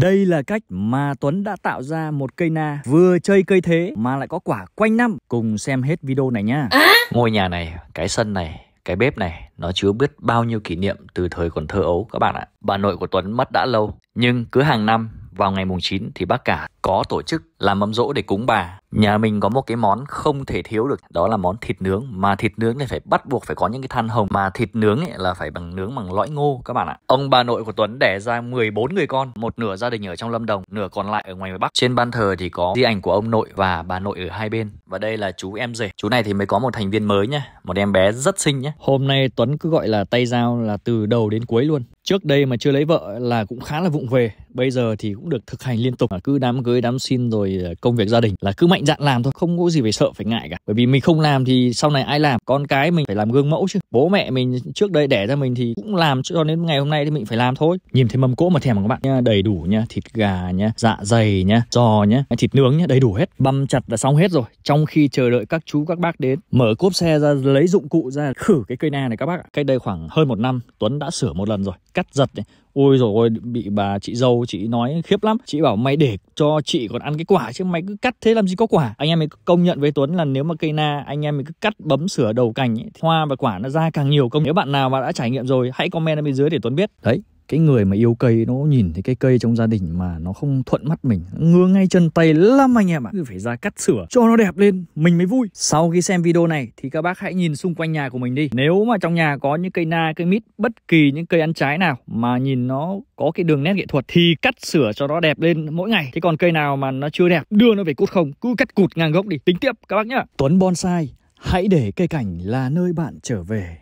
Đây là cách mà Tuấn đã tạo ra một cây na vừa chơi cây thế mà lại có quả quanh năm. Cùng xem hết video này nhá. À? Ngôi nhà này, cái sân này, cái bếp này nó chứa biết bao nhiêu kỷ niệm từ thời còn thơ ấu các bạn ạ. Bà nội của Tuấn mất đã lâu, nhưng cứ hàng năm vào ngày mùng 9 thì bác cả có tổ chức làm mâm rỗ để cúng bà. Nhà mình có một cái món không thể thiếu được đó là món thịt nướng mà thịt nướng thì phải bắt buộc phải có những cái than hồng mà thịt nướng ấy là phải bằng nướng bằng lõi ngô các bạn ạ. Ông bà nội của Tuấn đẻ ra 14 người con, một nửa gia đình ở trong Lâm Đồng, nửa còn lại ở ngoài Bắc. Trên ban thờ thì có di ảnh của ông nội và bà nội ở hai bên. Và đây là chú em rể. Chú này thì mới có một thành viên mới nhá, một em bé rất xinh nhá. Hôm nay Tuấn cứ gọi là tay dao là từ đầu đến cuối luôn. Trước đây mà chưa lấy vợ là cũng khá là vụng về, bây giờ thì cũng được thực hành liên tục, cứ đám cưới đám xin rồi ờ, công việc gia đình là cứ mạnh mạnh dạn làm thôi không có gì phải sợ phải ngại cả bởi vì mình không làm thì sau này ai làm con cái mình phải làm gương mẫu chứ bố mẹ mình trước đây đẻ ra mình thì cũng làm cho đến ngày hôm nay thì mình phải làm thôi nhìn thấy mâm cỗ mà thèm các bạn nha đầy đủ nha thịt gà nha dạ dày nha giò nha thịt nướng nha đầy đủ hết băm chặt là xong hết rồi trong khi chờ đợi các chú các bác đến mở cốp xe ra lấy dụng cụ ra khử cái cây na này các bác ạ cách đây khoảng hơn một năm tuấn đã sửa một lần rồi cắt giật này ôi rồi ôi bị bà chị dâu chị nói khiếp lắm chị bảo mày để cho chị còn ăn cái quả chứ mày cứ cắt thế làm gì có quả anh em mình công nhận với tuấn là nếu mà cây na anh em mình cứ cắt bấm sửa đầu cành ấy, hoa và quả nó ra càng nhiều công nếu bạn nào mà đã trải nghiệm rồi hãy comment ở bên dưới để tuấn biết đấy cái người mà yêu cây nó nhìn thấy cái cây trong gia đình mà nó không thuận mắt mình ngứa ngay chân tay lắm anh em ạ cứ phải ra cắt sửa cho nó đẹp lên mình mới vui sau khi xem video này thì các bác hãy nhìn xung quanh nhà của mình đi nếu mà trong nhà có những cây na cây mít bất kỳ những cây ăn trái nào mà nhìn nó có cái đường nét nghệ thuật thì cắt sửa cho nó đẹp lên mỗi ngày thế còn cây nào mà nó chưa đẹp đưa nó về cút không cứ cắt cụt ngang gốc đi tính tiếp các bác nhá tuấn bonsai hãy để cây cảnh là nơi bạn trở về